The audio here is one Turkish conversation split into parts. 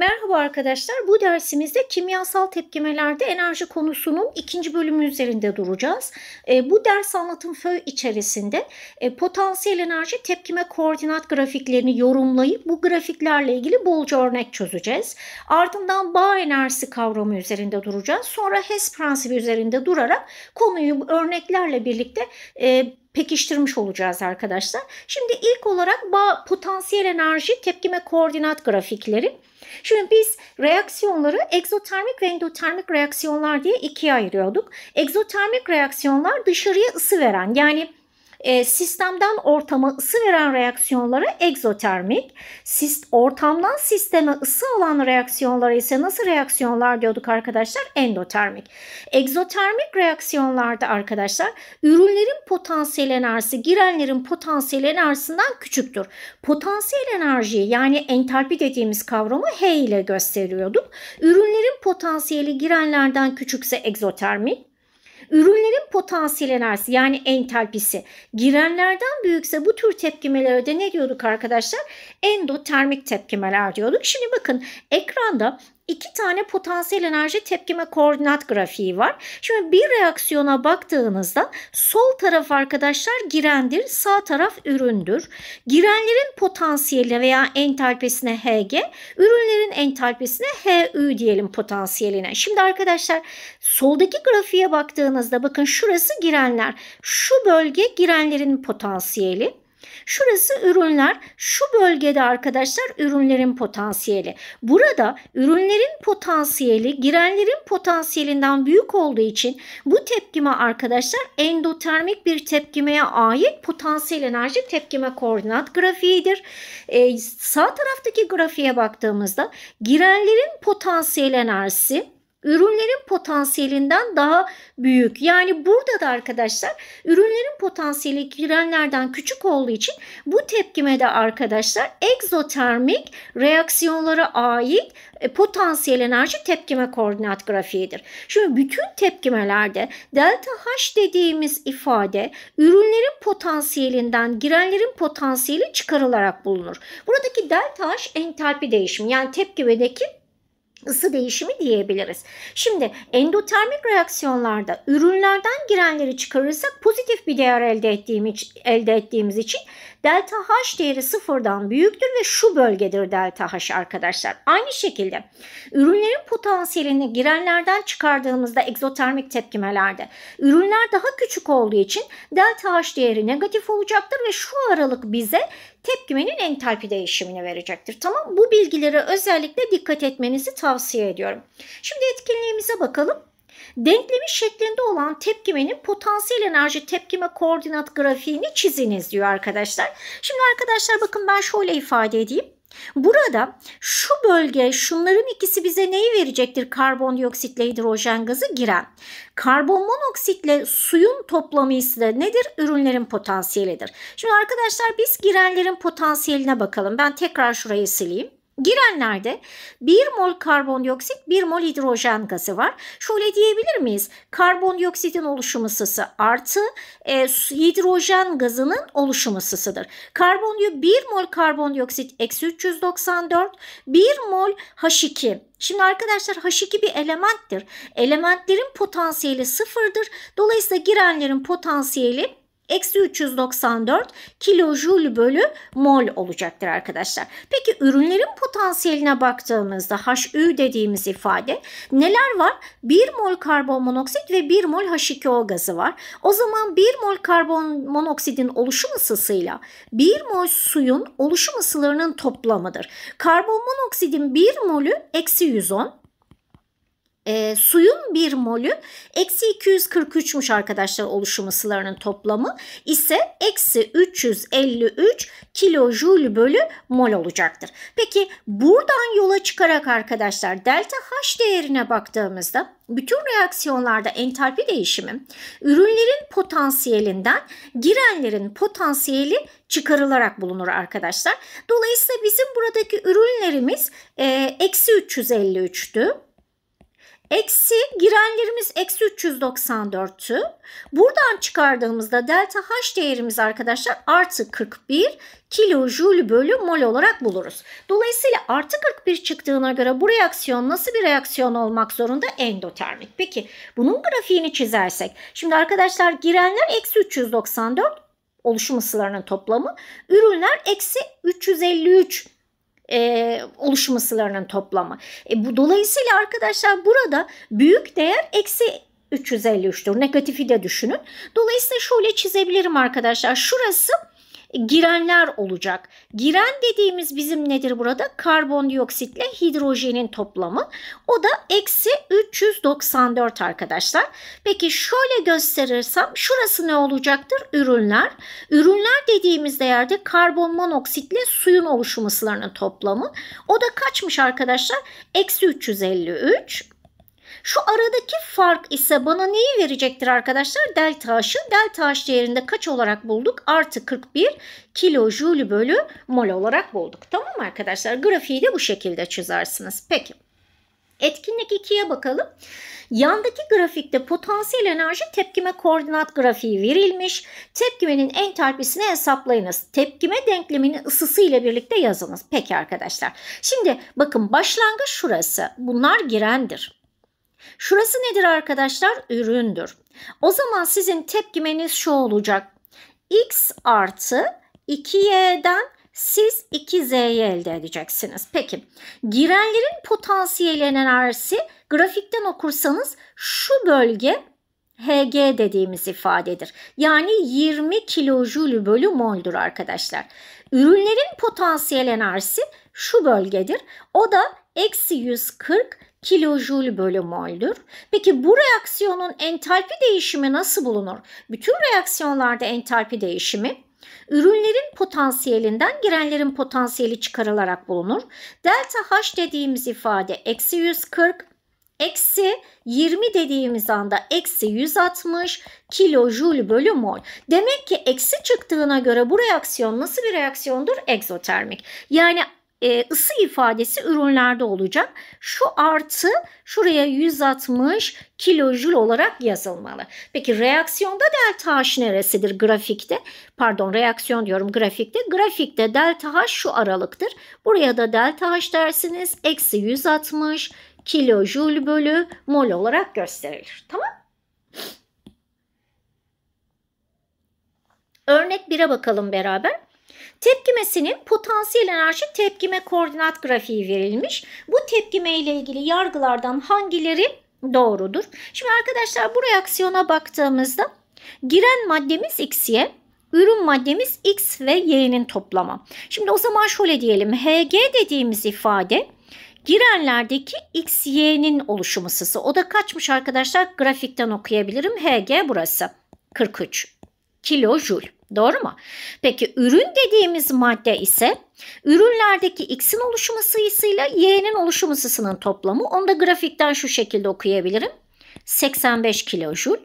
Merhaba arkadaşlar. Bu dersimizde kimyasal tepkimelerde enerji konusunun ikinci bölümü üzerinde duracağız. E, bu ders anlatım föy içerisinde e, potansiyel enerji tepkime koordinat grafiklerini yorumlayıp bu grafiklerle ilgili bolca örnek çözeceğiz. Ardından bağ enerjisi kavramı üzerinde duracağız. Sonra HES prensibi üzerinde durarak konuyu örneklerle birlikte e, pekiştirmiş olacağız arkadaşlar. Şimdi ilk olarak bağ, potansiyel enerji tepkime koordinat grafikleri. Şimdi biz reaksiyonları egzotermik ve endotermik reaksiyonlar diye ikiye ayırıyorduk. Egzotermik reaksiyonlar dışarıya ısı veren yani ee, sistemden ortama ısı veren reaksiyonlara egzotermik, ortamdan sisteme ısı alan reaksiyonlara ise nasıl reaksiyonlar diyorduk arkadaşlar? Endotermik. Egzotermik reaksiyonlarda arkadaşlar ürünlerin potansiyel enerjisi girenlerin potansiyel enerjisinden küçüktür. Potansiyel enerjiyi yani entalpi dediğimiz kavramı H ile gösteriyorduk. Ürünlerin potansiyeli girenlerden küçükse egzotermik, Ürünlerin potansiyel enerjisi yani entalpisi girenlerden büyükse bu tür tepkimelere de ne diyorduk arkadaşlar? Endotermik tepkimeler diyorduk. Şimdi bakın ekranda iki tane potansiyel enerji tepkime koordinat grafiği var. Şimdi bir reaksiyona baktığınızda sol taraf arkadaşlar girendir, sağ taraf üründür. Girenlerin potansiyeli veya entalpesine Hg, ürünlerin entalpesine Hü diyelim potansiyeline. Şimdi arkadaşlar soldaki grafiğe baktığınızda bakın şurası girenler. Şu bölge girenlerin potansiyeli. Şurası ürünler. Şu bölgede arkadaşlar ürünlerin potansiyeli. Burada ürünlerin potansiyeli girenlerin potansiyelinden büyük olduğu için bu tepkime arkadaşlar endotermik bir tepkimeye ait potansiyel enerji tepkime koordinat grafiğidir. Ee, sağ taraftaki grafiğe baktığımızda girenlerin potansiyel enerjisi ürünlerin potansiyelinden daha büyük. Yani burada da arkadaşlar ürünlerin potansiyeli girenlerden küçük olduğu için bu tepkime de arkadaşlar egzotermik reaksiyonlara ait e, potansiyel enerji tepkime koordinat grafiğidir. Şimdi bütün tepkimelerde delta H dediğimiz ifade ürünlerin potansiyelinden girenlerin potansiyeli çıkarılarak bulunur. Buradaki delta H entalpi değişimi yani tepkimedeki ısı değişimi diyebiliriz. Şimdi endotermik reaksiyonlarda ürünlerden girenleri çıkarırsak pozitif bir değer elde ettiğimiz, elde ettiğimiz için Delta H değeri sıfırdan büyüktür ve şu bölgedir delta H arkadaşlar. Aynı şekilde ürünlerin potansiyelini girenlerden çıkardığımızda egzotermik tepkimelerde ürünler daha küçük olduğu için delta H değeri negatif olacaktır ve şu aralık bize tepkimenin entalpi değişimini verecektir. Tamam bu bilgilere özellikle dikkat etmenizi tavsiye ediyorum. Şimdi etkinliğimize bakalım. Denklemin şeklinde olan tepkimenin potansiyel enerji tepkime koordinat grafiğini çiziniz diyor arkadaşlar. Şimdi arkadaşlar bakın ben şöyle ifade edeyim. Burada şu bölge şunların ikisi bize neyi verecektir karbondioksitle hidrojen gazı giren? Karbon monoksitle suyun toplamı ise nedir? Ürünlerin potansiyelidir. Şimdi arkadaşlar biz girenlerin potansiyeline bakalım. Ben tekrar şurayı sileyim. Girenlerde 1 mol karbondioksit, 1 mol hidrojen gazı var. Şöyle diyebilir miyiz? Karbondioksitin oluşum ısısı artı e, hidrojen gazının oluşum ısısıdır. Karbondioksit 1 mol karbondioksit eksi 394, 1 mol H2 Şimdi arkadaşlar H2 bir elementtir. Elementlerin potansiyeli sıfırdır. Dolayısıyla girenlerin potansiyeli eksi 394 kilojul bölü mol olacaktır arkadaşlar. Peki ürünlerin potansiyeline baktığımızda HÜ dediğimiz ifade neler var? 1 mol karbon monoksit ve 1 mol H2O gazı var. O zaman 1 mol karbon monoksidin oluşum ısısıyla 1 mol suyun oluşum ısılarının toplamıdır. Karbon monoksidin 1 molü eksi 110, e, suyun bir molü eksi 243'müş arkadaşlar oluşum ısılarının toplamı ise eksi 353 kilojul bölü mol olacaktır. Peki buradan yola çıkarak arkadaşlar delta H değerine baktığımızda bütün reaksiyonlarda entalpi değişimi ürünlerin potansiyelinden girenlerin potansiyeli çıkarılarak bulunur arkadaşlar. Dolayısıyla bizim buradaki ürünlerimiz e, eksi 353'tü Eksi girenlerimiz eksi 394'tü. Buradan çıkardığımızda delta H değerimiz arkadaşlar artı 41 kilojoule bölü mol olarak buluruz. Dolayısıyla artı 41 çıktığına göre bu reaksiyon nasıl bir reaksiyon olmak zorunda? Endotermik. Peki bunun grafiğini çizersek. Şimdi arkadaşlar girenler eksi 394 oluşum ısılarının toplamı. Ürünler eksi 353 e, oluşum toplamı. E, bu Dolayısıyla arkadaşlar burada büyük değer eksi 353'tür. Negatifi de düşünün. Dolayısıyla şöyle çizebilirim arkadaşlar. Şurası girenler olacak. Giren dediğimiz bizim nedir burada? Karbondioksitle hidrojenin toplamı. O da eksi 394 arkadaşlar. Peki şöyle gösterirsem şurası ne olacaktır? Ürünler. Ürünler dediğimiz değerde karbon monoksitle suyun oluşumları'nın toplamı. O da kaçmış arkadaşlar? Eksi 353 şu aradaki fark ise bana neyi verecektir arkadaşlar? Delta H'ı delta H değerinde kaç olarak bulduk? Artı 41 kilojoule bölü mol olarak bulduk. Tamam mı arkadaşlar? Grafiği de bu şekilde çizersiniz. Peki. Etkinlik 2'ye bakalım. Yandaki grafikte potansiyel enerji tepkime koordinat grafiği verilmiş. Tepkimenin entalpisini hesaplayınız. Tepkime denklemini ısısı ile birlikte yazınız. Peki arkadaşlar. Şimdi bakın başlangıç şurası. Bunlar girendir. Şurası nedir arkadaşlar? Üründür. O zaman sizin tepkimeniz şu olacak. X artı 2y'den siz 2z'yi elde edeceksiniz. Peki girenlerin potansiyel enerjisi grafikten okursanız şu bölge HG dediğimiz ifadedir. Yani 20 kilojül bölü moldur arkadaşlar. Ürünlerin potansiyel enerjisi şu bölgedir. O da eksi 140 kilojoule bölü mol'dür. Peki bu reaksiyonun entalpi değişimi nasıl bulunur? Bütün reaksiyonlarda entalpi değişimi ürünlerin potansiyelinden girenlerin potansiyeli çıkarılarak bulunur. Delta H dediğimiz ifade eksi 140 eksi 20 dediğimiz anda eksi 160 kilojoule bölü mol. Demek ki eksi çıktığına göre bu reaksiyon nasıl bir reaksiyondur? Egzotermik. Yani e, ısı ifadesi ürünlerde olacak. Şu artı şuraya 160 kilojül olarak yazılmalı. Peki reaksiyonda delta H neresidir grafikte? Pardon reaksiyon diyorum grafikte. Grafikte delta H şu aralıktır. Buraya da delta H dersiniz. Eksi 160 kilojül bölü mol olarak gösterilir. Tamam Örnek 1'e bakalım beraber. Tepkimesinin potansiyel enerji tepkime koordinat grafiği verilmiş. Bu tepkime ile ilgili yargılardan hangileri doğrudur? Şimdi arkadaşlar bu reaksiyona baktığımızda giren maddemiz X'ye, ürün maddemiz X ve Y'nin toplamı. Şimdi o zaman şöyle diyelim. HG dediğimiz ifade girenlerdeki X, Y'nin oluşum ısısı. O da kaçmış arkadaşlar? Grafikten okuyabilirim. HG burası. 43 kilojul. Doğru mu? Peki ürün dediğimiz madde ise ürünlerdeki X'in oluşum sayısıyla Y'nin oluşum sayısının toplamı. Onu da grafikten şu şekilde okuyabilirim. 85 kilojul.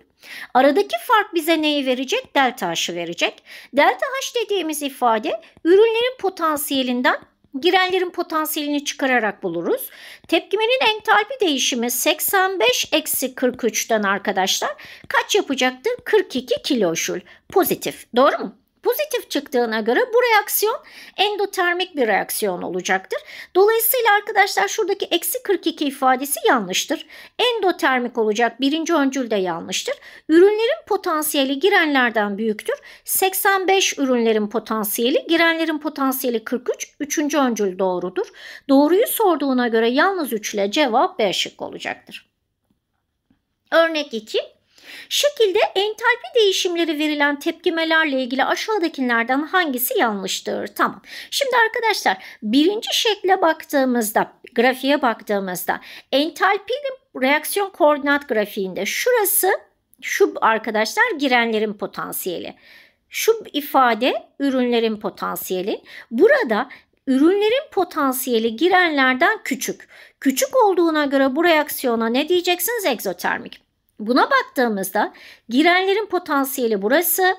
Aradaki fark bize neyi verecek? Delta H'ı verecek. Delta H dediğimiz ifade ürünlerin potansiyelinden girenlerin potansiyelini çıkararak buluruz. Tepkimenin entalpi değişimi 85 eksi 43'ten arkadaşlar kaç yapacaktır? 42 kilojoule pozitif. Doğru mu? pozitif çıktığına göre bu reaksiyon endotermik bir reaksiyon olacaktır. Dolayısıyla arkadaşlar şuradaki eksi 42 ifadesi yanlıştır. Endotermik olacak birinci öncül de yanlıştır. Ürünlerin potansiyeli girenlerden büyüktür. 85 ürünlerin potansiyeli girenlerin potansiyeli 43 üçüncü öncül doğrudur. Doğruyu sorduğuna göre yalnız 3 ile cevap B şık olacaktır. Örnek 2. Şekilde entalpi değişimleri verilen tepkimelerle ilgili aşağıdakilerden hangisi yanlıştır? Tamam. Şimdi arkadaşlar birinci şekle baktığımızda, grafiğe baktığımızda entalpinin reaksiyon koordinat grafiğinde şurası şu arkadaşlar girenlerin potansiyeli. Şu ifade ürünlerin potansiyeli. Burada ürünlerin potansiyeli girenlerden küçük. Küçük olduğuna göre bu reaksiyona ne diyeceksiniz? Egzotermik. Buna baktığımızda girenlerin potansiyeli burası.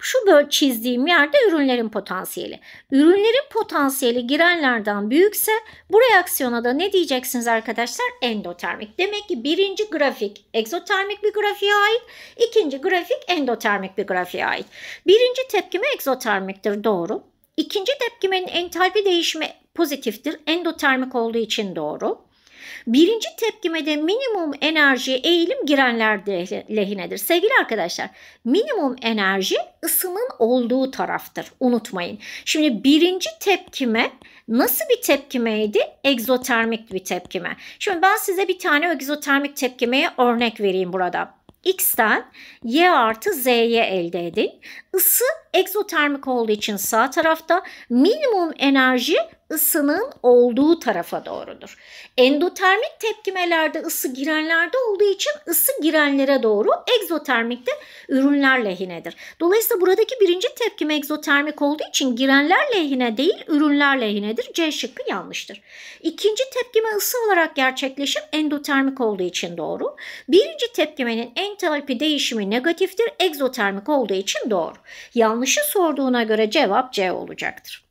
Şu böyle çizdiğim yerde ürünlerin potansiyeli. Ürünlerin potansiyeli girenlerden büyükse bu reaksiyona da ne diyeceksiniz arkadaşlar? Endotermik. Demek ki birinci grafik egzotermik bir grafiğe ait. ikinci grafik endotermik bir grafiğe ait. Birinci tepkime egzotermiktir doğru. İkinci tepkimenin entalpi değişimi pozitiftir. Endotermik olduğu için doğru. Birinci tepkime de minimum enerji eğilim girenler lehinedir. Sevgili arkadaşlar minimum enerji ısının olduğu taraftır. Unutmayın. Şimdi birinci tepkime nasıl bir tepkimeydi? Egzotermik bir tepkime. Şimdi ben size bir tane egzotermik tepkimeye örnek vereyim burada x'ten y artı z'ye elde edin. Isı egzotermik olduğu için sağ tarafta minimum enerji ısının olduğu tarafa doğrudur. Endotermik tepkimelerde ısı girenlerde olduğu için ısı girenlere doğru egzotermikte ürünler lehinedir. Dolayısıyla buradaki birinci tepkime egzotermik olduğu için girenler lehine değil ürünler lehinedir. C şıkkı yanlıştır. İkinci tepkime ısı olarak gerçekleşip endotermik olduğu için doğru. Birinci tepkimenin entalpi değişimi negatiftir egzotermik olduğu için doğru. Yanlışı sorduğuna göre cevap C olacaktır.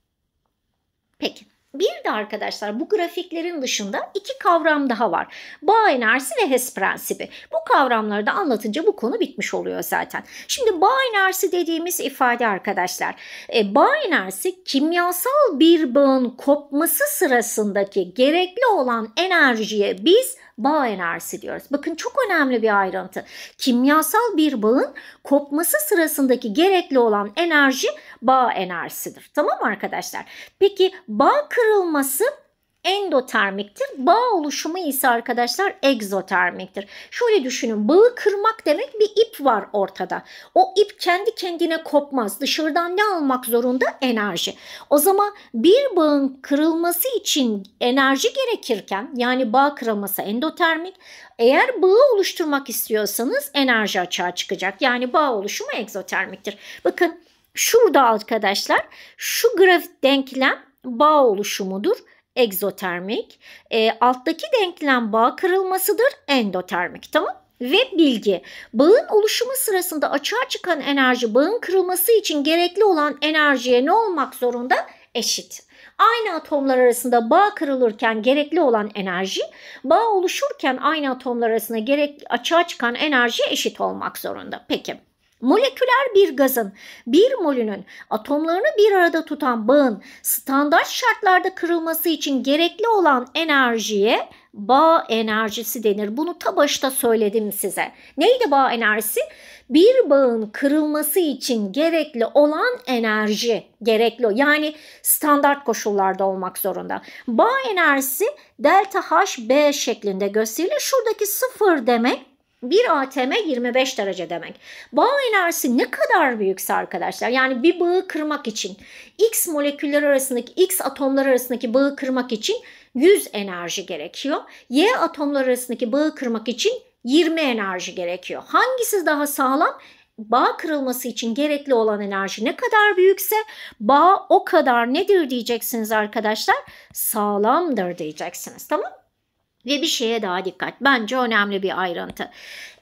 Peki. Bir de arkadaşlar bu grafiklerin dışında iki kavram daha var. Bağ enerjisi ve HES prensibi. Bu kavramları da anlatınca bu konu bitmiş oluyor zaten. Şimdi bağ enerjisi dediğimiz ifade arkadaşlar. E, bağ enerjisi kimyasal bir bağın kopması sırasındaki gerekli olan enerjiye biz bağ enerjisi diyoruz. Bakın çok önemli bir ayrıntı. Kimyasal bir bağın kopması sırasındaki gerekli olan enerji bağ enerjisidir. Tamam mı arkadaşlar? Peki bağ kırılması endotermiktir. Bağ oluşumu ise arkadaşlar egzotermiktir. Şöyle düşünün bağı kırmak demek bir ip var ortada. O ip kendi kendine kopmaz. Dışarıdan ne almak zorunda? Enerji. O zaman bir bağın kırılması için enerji gerekirken yani bağ kırılması endotermik. Eğer bağı oluşturmak istiyorsanız enerji açığa çıkacak. Yani bağ oluşumu egzotermiktir. Bakın şurada arkadaşlar şu grafik denklem bağ oluşumudur egzotermik. E, alttaki denklem bağ kırılmasıdır endotermik tamam ve bilgi. Bağın oluşumu sırasında açığa çıkan enerji bağın kırılması için gerekli olan enerjiye ne olmak zorunda? Eşit. Aynı atomlar arasında bağ kırılırken gerekli olan enerji, bağ oluşurken aynı atomlar arasında gerek açığa çıkan enerjiye eşit olmak zorunda. Peki. Moleküler bir gazın bir molünün atomlarını bir arada tutan bağın standart şartlarda kırılması için gerekli olan enerjiye bağ enerjisi denir. Bunu ta başta söyledim size. Neydi bağ enerjisi? Bir bağın kırılması için gerekli olan enerji gerekli. Yani standart koşullarda olmak zorunda. Bağ enerjisi delta HB şeklinde gösterilir. Şuradaki sıfır demek bir ATM 25 derece demek. Bağ enerjisi ne kadar büyükse arkadaşlar yani bir bağı kırmak için X moleküller arasındaki X atomlar arasındaki bağı kırmak için 100 enerji gerekiyor. Y atomlar arasındaki bağı kırmak için 20 enerji gerekiyor. Hangisi daha sağlam? Bağ kırılması için gerekli olan enerji ne kadar büyükse bağ o kadar nedir diyeceksiniz arkadaşlar? Sağlamdır diyeceksiniz tamam mı? Ve bir şeye daha dikkat. Bence önemli bir ayrıntı.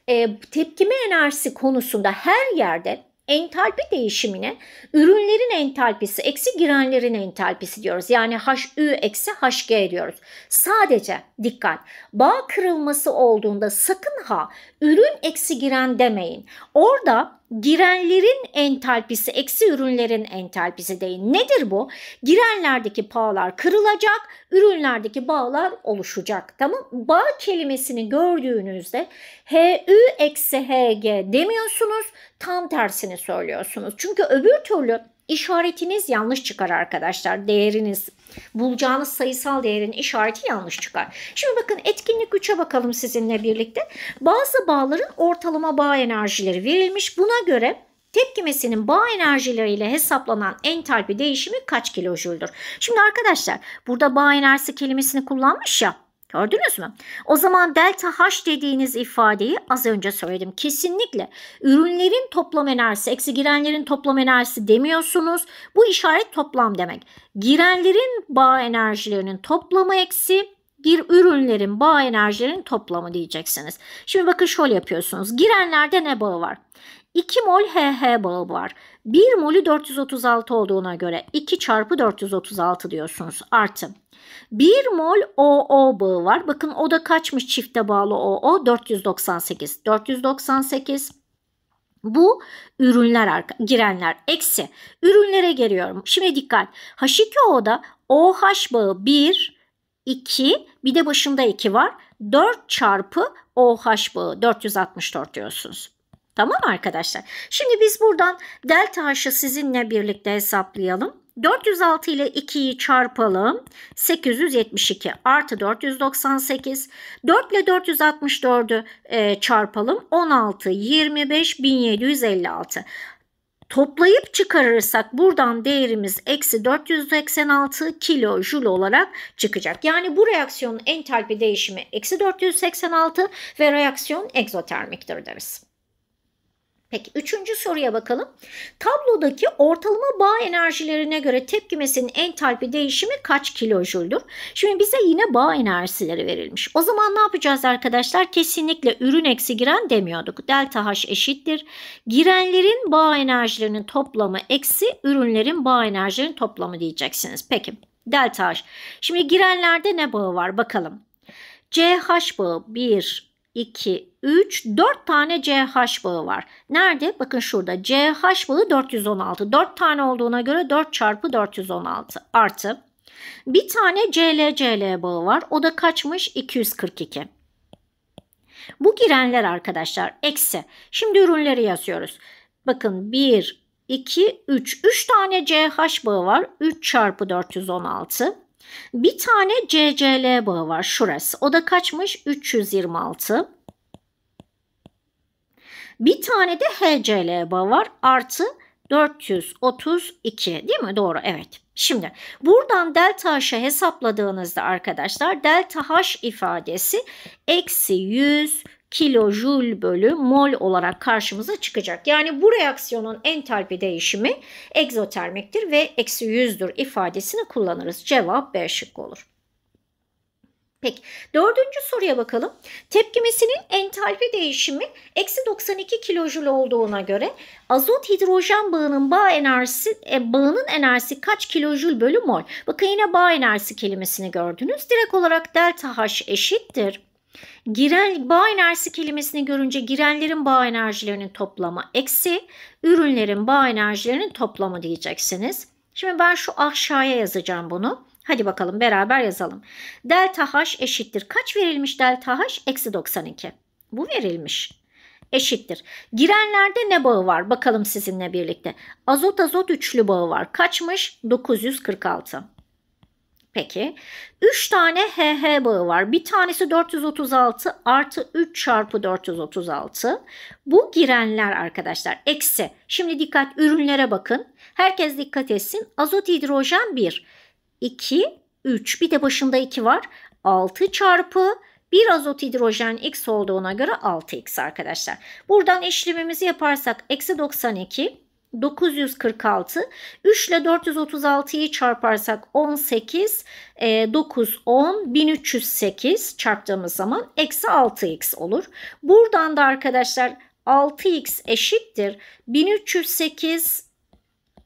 E, tepkime enerjisi konusunda her yerde entalpi değişimine ürünlerin entalpisi eksi girenlerin entalpisi diyoruz. Yani HÜ eksi HG diyoruz. Sadece dikkat bağ kırılması olduğunda sakın ha ürün eksi giren demeyin. Orada girenlerin entalpisi eksi ürünlerin entalpisi değil. Nedir bu? Girenlerdeki bağlar kırılacak, ürünlerdeki bağlar oluşacak. Tamam Bağ kelimesini gördüğünüzde HÜ eksi HG demiyorsunuz. Tam tersini söylüyorsunuz. Çünkü öbür türlü işaretiniz yanlış çıkar arkadaşlar. Değeriniz bulacağınız sayısal değerin işareti yanlış çıkar. Şimdi bakın etkinlik 3'e bakalım sizinle birlikte. Bazı bağların ortalama bağ enerjileri verilmiş. Buna göre tepkimesinin bağ enerjileriyle hesaplanan entalpi değişimi kaç kilojouldur? Şimdi arkadaşlar burada bağ enerjisi kelimesini kullanmış ya. Gördünüz mü? O zaman delta H dediğiniz ifadeyi az önce söyledim. Kesinlikle ürünlerin toplam enerjisi, eksi girenlerin toplam enerjisi demiyorsunuz. Bu işaret toplam demek. Girenlerin bağ enerjilerinin toplamı eksi bir ürünlerin bağ enerjilerinin toplamı diyeceksiniz. Şimdi bakın şöyle yapıyorsunuz. Girenlerde ne bağı var? 2 mol HH bağı var. 1 molü 436 olduğuna göre 2 çarpı 436 diyorsunuz. Artı 1 mol OO bağı var. Bakın o da kaçmış çifte bağlı OO? 498. 498. Bu ürünler girenler eksi. Ürünlere geliyorum. Şimdi dikkat. H2O'da OH bağı 1, 2 bir de başında 2 var. 4 çarpı OH bağı 464 diyorsunuz. Tamam arkadaşlar. Şimdi biz buradan delta H'ı sizinle birlikte hesaplayalım. 406 ile 2'yi çarpalım. 872 artı 498. 4 ile 464'ü e, çarpalım. 16, 25, 1756. Toplayıp çıkarırsak buradan değerimiz eksi 486 kilo jül olarak çıkacak. Yani bu reaksiyonun entalpi değişimi eksi 486 ve reaksiyon egzotermiktir deriz. Peki üçüncü soruya bakalım. Tablodaki ortalama bağ enerjilerine göre tepkimesinin entalpi değişimi kaç kilojouldur? Şimdi bize yine bağ enerjileri verilmiş. O zaman ne yapacağız arkadaşlar? Kesinlikle ürün eksi giren demiyorduk. Delta H eşittir. Girenlerin bağ enerjilerinin toplamı eksi ürünlerin bağ enerjilerinin toplamı diyeceksiniz. Peki delta H. Şimdi girenlerde ne bağı var bakalım. CH bağı 1, 2, 3, 4 tane CH bağı var. Nerede? Bakın şurada CH bağı 416. 4 tane olduğuna göre 4 çarpı 416 artı. Bir tane CLCL bağı var. O da kaçmış? 242. Bu girenler arkadaşlar eksi. Şimdi ürünleri yazıyoruz. Bakın 1, 2, 3. 3 tane CH bağı var. 3 çarpı 416. Bir tane CCL bağı var şurası. O da kaçmış? 326. Bir tane de HCL bağı var. Artı 432 değil mi? Doğru evet. Şimdi buradan delta h'ı hesapladığınızda arkadaşlar delta h ifadesi eksi 100 kilojul bölü mol olarak karşımıza çıkacak. Yani bu reaksiyonun entalpi değişimi egzotermiktir ve eksi 100'dür ifadesini kullanırız. Cevap B şıkkı olur. Peki dördüncü soruya bakalım. Tepkimesinin entalpi değişimi eksi 92 kilojül olduğuna göre azot hidrojen bağının bağ enerjisi e, bağının enerjisi kaç kilojül bölü mol? Bakın yine bağ enerjisi kelimesini gördünüz. Direkt olarak delta H eşittir. Giren bağ enerjisi kelimesini görünce girenlerin bağ enerjilerinin toplamı eksi ürünlerin bağ enerjilerinin toplamı diyeceksiniz. Şimdi ben şu aşağıya yazacağım bunu. Hadi bakalım beraber yazalım. Delta H eşittir. Kaç verilmiş delta H? Eksi 92. Bu verilmiş. Eşittir. Girenlerde ne bağı var? Bakalım sizinle birlikte. Azot azot üçlü bağı var. Kaçmış? 946. Peki. 3 tane HH bağı var. Bir tanesi 436 artı 3 çarpı 436. Bu girenler arkadaşlar. Eksi. Şimdi dikkat ürünlere bakın. Herkes dikkat etsin. Azot hidrojen 1. 2, 3. Bir de başında 2 var. 6 çarpı bir azot hidrojen x olduğuna göre 6x arkadaşlar. Buradan işlemimizi yaparsak eksi 92 946 3 ile 436'yı çarparsak 18 9 10 1308 çarptığımız zaman eksi 6x olur. Buradan da arkadaşlar 6x eşittir 1308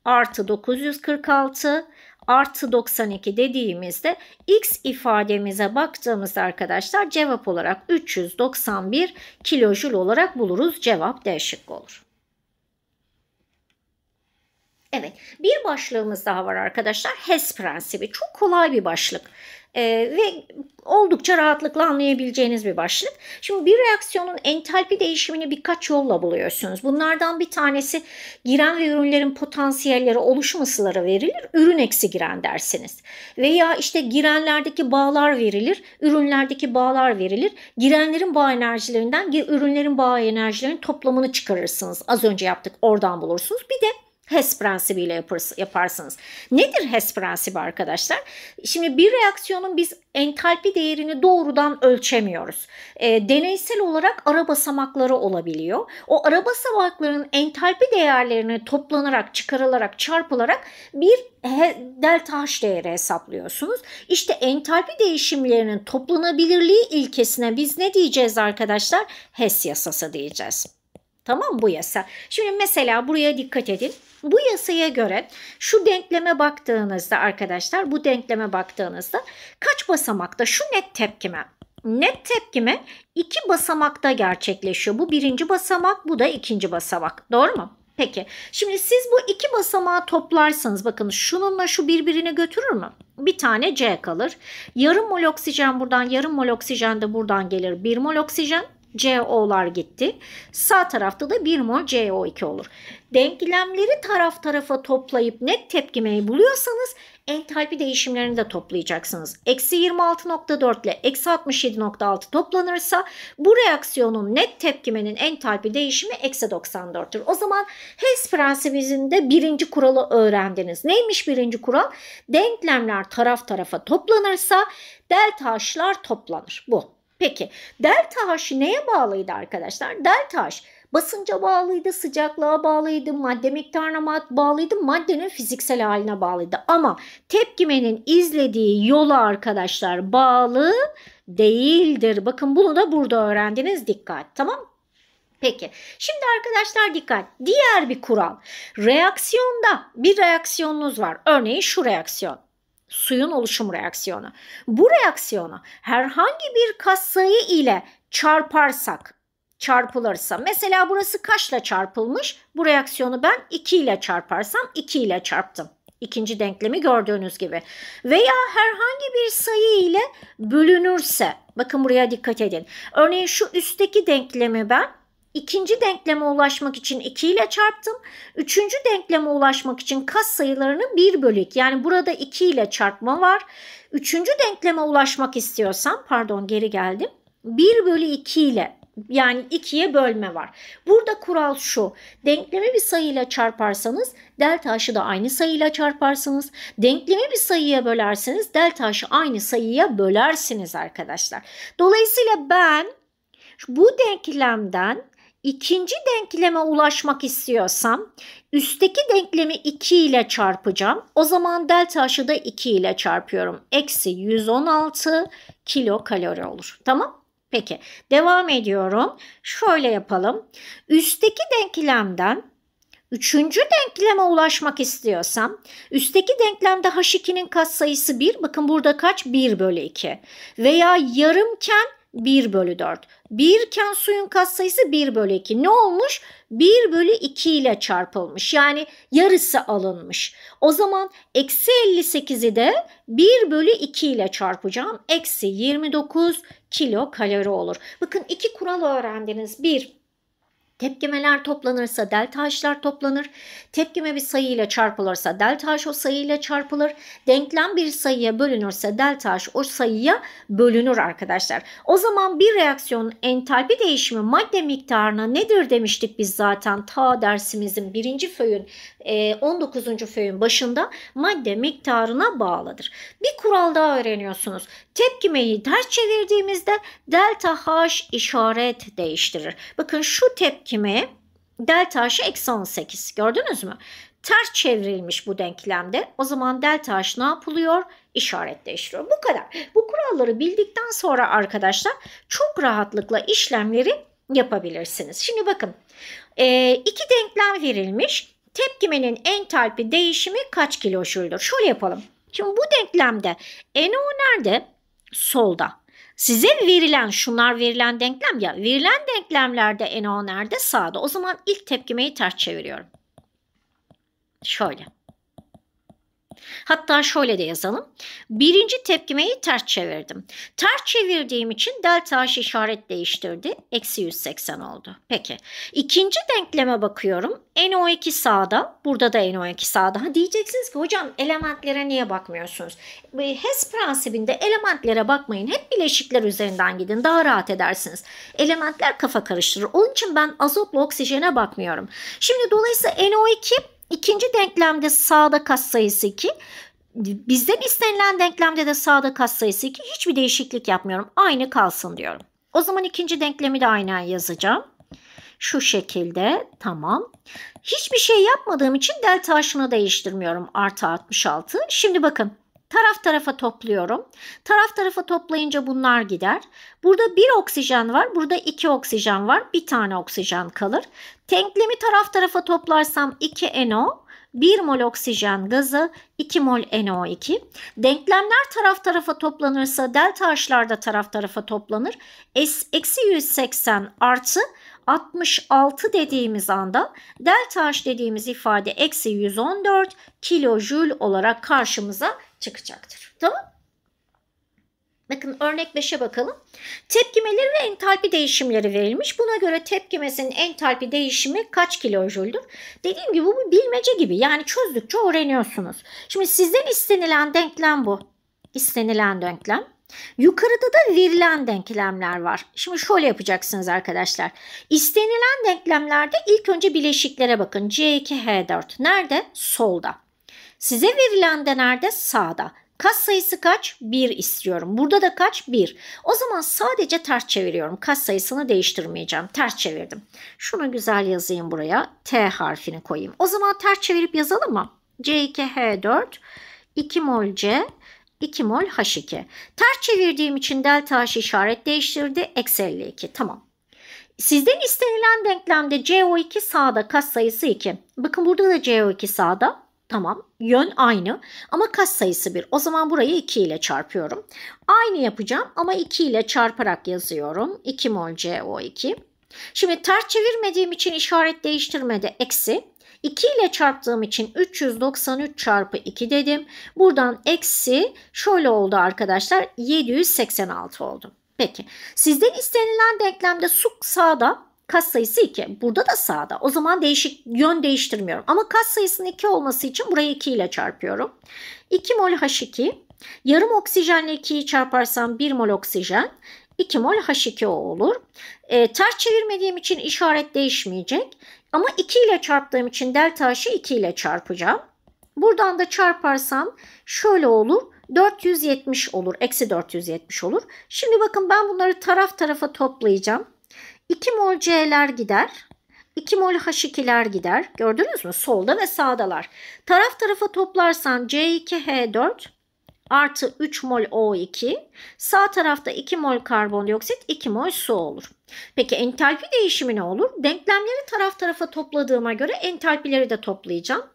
artı 946 artı 92 dediğimizde x ifademize baktığımızda arkadaşlar cevap olarak 391 kilojul olarak buluruz. Cevap D şıkkı olur. Evet bir başlığımız daha var arkadaşlar. HES prensibi çok kolay bir başlık ee, ve oldukça rahatlıkla anlayabileceğiniz bir başlık. Şimdi bir reaksiyonun entalpi değişimini birkaç yolla buluyorsunuz. Bunlardan bir tanesi giren ve ürünlerin potansiyelleri oluşum ısıları verilir, ürün eksi giren dersiniz. Veya işte girenlerdeki bağlar verilir, ürünlerdeki bağlar verilir. Girenlerin bağ enerjilerinden ürünlerin bağ enerjilerinin toplamını çıkarırsınız. Az önce yaptık oradan bulursunuz. Bir de HES prensibiyle yaparsınız. Nedir HES prensibi arkadaşlar? Şimdi bir reaksiyonun biz entalpi değerini doğrudan ölçemiyoruz. E, deneysel olarak ara basamakları olabiliyor. O ara basamakların entalpi değerlerini toplanarak, çıkarılarak, çarpılarak bir e delta H değeri hesaplıyorsunuz. İşte entalpi değişimlerinin toplanabilirliği ilkesine biz ne diyeceğiz arkadaşlar? HES yasası diyeceğiz. Tamam bu yasa. Şimdi mesela buraya dikkat edin. Bu yasaya göre şu denkleme baktığınızda arkadaşlar bu denkleme baktığınızda kaç basamakta şu net tepkime net tepkime iki basamakta gerçekleşiyor. Bu birinci basamak bu da ikinci basamak doğru mu? Peki şimdi siz bu iki basamağı toplarsanız bakın şununla şu birbirine götürür mü? Bir tane C kalır. Yarım mol oksijen buradan yarım mol oksijen de buradan gelir. Bir mol oksijen CO'lar gitti. Sağ tarafta da 1 mol CO2 olur. Denklemleri taraf tarafa toplayıp net tepkimeyi buluyorsanız entalpi değişimlerini de toplayacaksınız. Eksi 26.4 ile eksi 67.6 toplanırsa bu reaksiyonun net tepkimenin entalpi değişimi eksi 94'tür. O zaman HES prensibinde birinci kuralı öğrendiniz. Neymiş birinci kural? Denklemler taraf tarafa toplanırsa delta H'lar toplanır. Bu. Peki delta H'ı neye bağlıydı arkadaşlar? Delta H basınca bağlıydı, sıcaklığa bağlıydı, madde miktarına bağlıydı, maddenin fiziksel haline bağlıydı. Ama tepkimenin izlediği yola arkadaşlar bağlı değildir. Bakın bunu da burada öğrendiniz. Dikkat tamam Peki şimdi arkadaşlar dikkat diğer bir kural reaksiyonda bir reaksiyonunuz var örneğin şu reaksiyon suyun oluşum reaksiyonu. Bu reaksiyonu herhangi bir katsayı ile çarparsak çarpılırsa mesela burası kaçla çarpılmış bu reaksiyonu ben 2 ile çarparsam 2 ile çarptım. İkinci denklemi gördüğünüz gibi veya herhangi bir sayı ile bölünürse bakın buraya dikkat edin. Örneğin şu üstteki denklemi ben ikinci denkleme ulaşmak için 2 ile çarptım. Üçüncü denkleme ulaşmak için kas sayılarını 1 bölük. Yani burada 2 ile çarpma var. Üçüncü denkleme ulaşmak istiyorsam pardon geri geldim. 1 bölü 2 ile yani 2'ye bölme var. Burada kural şu. Denklemi bir sayıyla çarparsanız delta h'ı da aynı sayıyla çarparsınız. Denklemi bir sayıya bölerseniz delta h'ı aynı sayıya bölersiniz arkadaşlar. Dolayısıyla ben bu denklemden ikinci denkleme ulaşmak istiyorsam üstteki denklemi 2 ile çarpacağım. O zaman delta H'ı da 2 ile çarpıyorum. Eksi 116 kilo kalori olur. Tamam. Peki devam ediyorum. Şöyle yapalım. Üstteki denklemden Üçüncü denkleme ulaşmak istiyorsam üstteki denklemde h2'nin katsayısı 1 bakın burada kaç 1 bölü 2 veya yarımken 1 bölü 4. 1 iken suyun katsayısı 1 bölü 2. Ne olmuş? 1 bölü 2 ile çarpılmış. Yani yarısı alınmış. O zaman eksi 58'i de 1 bölü 2 ile çarpacağım. Eksi 29 kilo kalori olur. Bakın iki kural öğrendiniz. 1. Tepkimeler toplanırsa delta h'lar toplanır. Tepkime bir sayı ile çarpılırsa delta h o sayı ile çarpılır. Denklem bir sayıya bölünürse delta h o sayıya bölünür arkadaşlar. O zaman bir reaksiyonun entalpi değişimi madde miktarına nedir demiştik biz zaten ta dersimizin birinci föyün 19. E, föyün başında madde miktarına bağlıdır. Bir kural daha öğreniyorsunuz. Tepkimeyi ters çevirdiğimizde delta h işaret değiştirir. Bakın şu tepki kime? Delta H eksi 18 gördünüz mü? Ters çevrilmiş bu denklemde. O zaman delta H ne yapılıyor? İşaret Bu kadar. Bu kuralları bildikten sonra arkadaşlar çok rahatlıkla işlemleri yapabilirsiniz. Şimdi bakın e, iki denklem verilmiş. Tepkimenin entalpi değişimi kaç kilojouldur? Şöyle yapalım. Şimdi bu denklemde NO nerede? Solda. Size verilen şunlar verilen denklem ya verilen denklemlerde NO nerede sağda. O zaman ilk tepkimeyi ters çeviriyorum. Şöyle. Hatta şöyle de yazalım. Birinci tepkimeyi ters çevirdim. Ters çevirdiğim için delta H işaret değiştirdi. Eksi 180 oldu. Peki. İkinci denkleme bakıyorum. NO2 sağda. Burada da NO2 sağda. Ha, diyeceksiniz ki hocam elementlere niye bakmıyorsunuz? HES prensibinde elementlere bakmayın. Hep bileşikler üzerinden gidin. Daha rahat edersiniz. Elementler kafa karıştırır. Onun için ben azotla oksijene bakmıyorum. Şimdi dolayısıyla NO2 İkinci denklemde sağda sayısı 2. Bizden istenilen denklemde de sağda sayısı 2. Hiçbir değişiklik yapmıyorum. Aynı kalsın diyorum. O zaman ikinci denklemi de aynen yazacağım. Şu şekilde tamam. Hiçbir şey yapmadığım için delta h'ını değiştirmiyorum. Artı 66. Şimdi bakın Taraf tarafa topluyorum. Taraf tarafa toplayınca bunlar gider. Burada bir oksijen var. Burada iki oksijen var. Bir tane oksijen kalır. Denklemi taraf tarafa toplarsam 2NO, 1 mol oksijen gazı, 2 mol NO2. Denklemler taraf tarafa toplanırsa delta H'lar da taraf tarafa toplanır. S, eksi 180 artı 66 dediğimiz anda delta H dediğimiz ifade eksi 114 kilojül olarak karşımıza çıkacaktır. Tamam Bakın örnek 5'e bakalım. Tepkimeleri ve entalpi değişimleri verilmiş. Buna göre tepkimesinin entalpi değişimi kaç kilojüldür? Dediğim gibi bu bir bilmece gibi. Yani çözdükçe öğreniyorsunuz. Şimdi sizden istenilen denklem bu. İstenilen denklem. Yukarıda da verilen denklemler var. Şimdi şöyle yapacaksınız arkadaşlar. İstenilen denklemlerde ilk önce bileşiklere bakın. C2H4 nerede? Solda. Size verilen de nerede? Sağda. Kas sayısı kaç? 1 istiyorum. Burada da kaç? 1. O zaman sadece ters çeviriyorum. Kas sayısını değiştirmeyeceğim. Ters çevirdim. Şunu güzel yazayım buraya. T harfini koyayım. O zaman ters çevirip yazalım mı? C2H4 2 mol C 2 mol H2. Ters çevirdiğim için delta H işaret değiştirdi. Eksi 52. Tamam. Sizden istenilen denklemde CO2 sağda kas sayısı 2. Bakın burada da CO2 sağda. Tamam yön aynı ama kas sayısı 1. O zaman burayı 2 ile çarpıyorum. Aynı yapacağım ama 2 ile çarparak yazıyorum. 2 mol CO2. Şimdi ters çevirmediğim için işaret değiştirmedi. eksi. 2 ile çarptığım için 393 çarpı 2 dedim. Buradan eksi şöyle oldu arkadaşlar 786 oldu. Peki sizden istenilen denklemde su sağda Kas sayısı 2. Burada da sağda. O zaman değişik yön değiştirmiyorum. Ama kas sayısının 2 olması için burayı 2 ile çarpıyorum. 2 mol H2. Yarım oksijenle 2'yi çarparsam 1 mol oksijen. 2 mol H2O olur. E, ters çevirmediğim için işaret değişmeyecek. Ama 2 ile çarptığım için delta H'ı 2 ile çarpacağım. Buradan da çarparsam şöyle olur. 470 olur. Eksi 470 olur. Şimdi bakın ben bunları taraf tarafa toplayacağım. 2 mol C'ler gider. 2 mol H2'ler gider. Gördünüz mü? Solda ve sağdalar. Taraf tarafa toplarsam C2H4 artı 3 mol O2. Sağ tarafta 2 mol karbondioksit, 2 mol su olur. Peki entalpi değişimi ne olur? Denklemleri taraf tarafa topladığıma göre entalpileri de toplayacağım.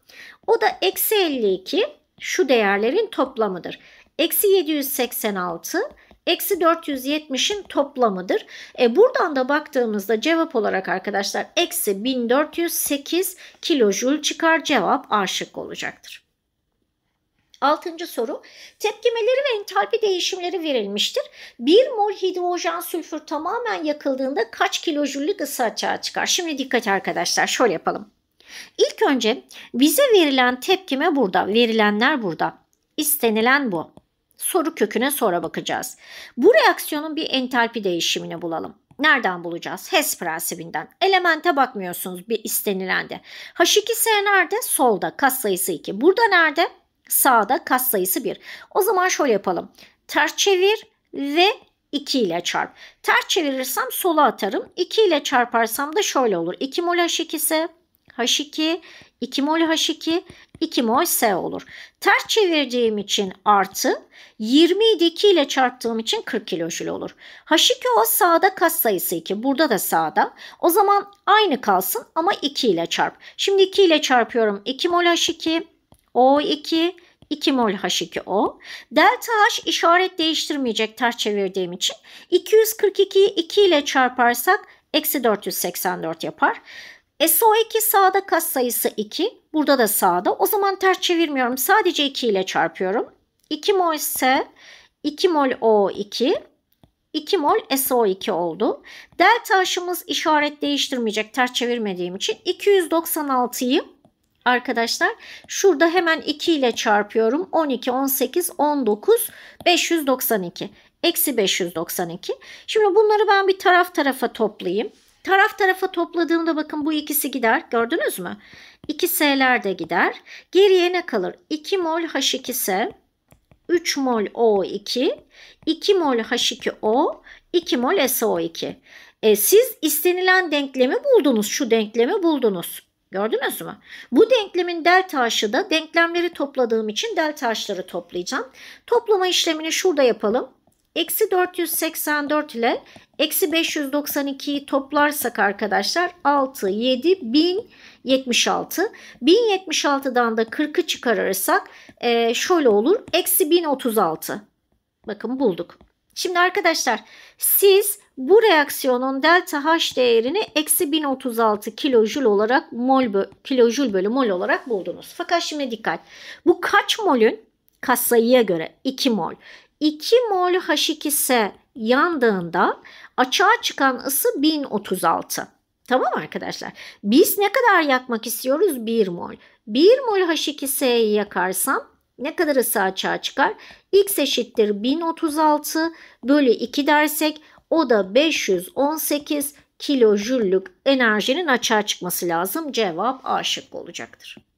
O da eksi 52 şu değerlerin toplamıdır. Eksi 786 eksi 470'in toplamıdır. E buradan da baktığımızda cevap olarak arkadaşlar eksi 1408 kilojül çıkar cevap A şıkkı olacaktır. Altıncı soru tepkimeleri ve entalpi değişimleri verilmiştir. 1 mol hidrojen sülfür tamamen yakıldığında kaç kilojüllük ısı açığa çıkar? Şimdi dikkat arkadaşlar şöyle yapalım. İlk önce bize verilen tepkime burada verilenler burada istenilen bu. Soru köküne sonra bakacağız. Bu reaksiyonun bir entalpi değişimini bulalım. Nereden bulacağız? HES prensibinden. Elemente bakmıyorsunuz bir istenilende. H2S nerede? Solda kas sayısı 2. Burada nerede? Sağda kas sayısı 1. O zaman şöyle yapalım. Ters çevir ve 2 ile çarp. Ters çevirirsem sola atarım. 2 ile çarparsam da şöyle olur. 2 mol H2 ise H2, 2 mol H2, 2 mol S olur. Ters çevireceğim için artı 20 2 ile çarptığım için 40 kilojül olur. H2O sağda kas sayısı 2. Burada da sağda. O zaman aynı kalsın ama 2 ile çarp. Şimdi 2 ile çarpıyorum. 2 mol H2 O2 2 mol H2O. Delta H işaret değiştirmeyecek ters çevirdiğim için. 242'yi 2 ile çarparsak eksi 484 yapar. E, SO2 sağda kas sayısı 2. Burada da sağda. O zaman ters çevirmiyorum. Sadece 2 ile çarpıyorum. 2 mol ise 2 mol O2 2 mol e, SO2 oldu. Delta aşımız işaret değiştirmeyecek ters çevirmediğim için 296'yı arkadaşlar şurada hemen 2 ile çarpıyorum. 12, 18, 19, 592. Eksi 592. Şimdi bunları ben bir taraf tarafa toplayayım. Taraf tarafa topladığımda bakın bu ikisi gider. Gördünüz mü? 2S'ler de gider. Geriye ne kalır? 2 mol H2S, 3 mol O2, 2 mol H2O, 2 mol SO2. E, siz istenilen denklemi buldunuz. Şu denklemi buldunuz. Gördünüz mü? Bu denklemin delta h'ı da denklemleri topladığım için delta h'ları toplayacağım. Toplama işlemini şurada yapalım. Eksi 484 ile eksi 592'yi toplarsak arkadaşlar 6, 7, 1076. 1076'dan da 40'ı çıkarırsak e, şöyle olur. Eksi 1036. Bakın bulduk. Şimdi arkadaşlar siz bu reaksiyonun delta H değerini eksi 1036 kilojul olarak mol bö kilojul bölü mol olarak buldunuz. Fakat şimdi dikkat. Bu kaç molün? Katsayıya göre 2 mol. 2 mol H2S yandığında açığa çıkan ısı 1036. Tamam arkadaşlar. Biz ne kadar yakmak istiyoruz? 1 mol. 1 mol H2S'yi yakarsam ne kadar ısı açığa çıkar? X eşittir 1036 bölü 2 dersek o da 518 kilojüllük enerjinin açığa çıkması lazım. Cevap A şıkkı olacaktır.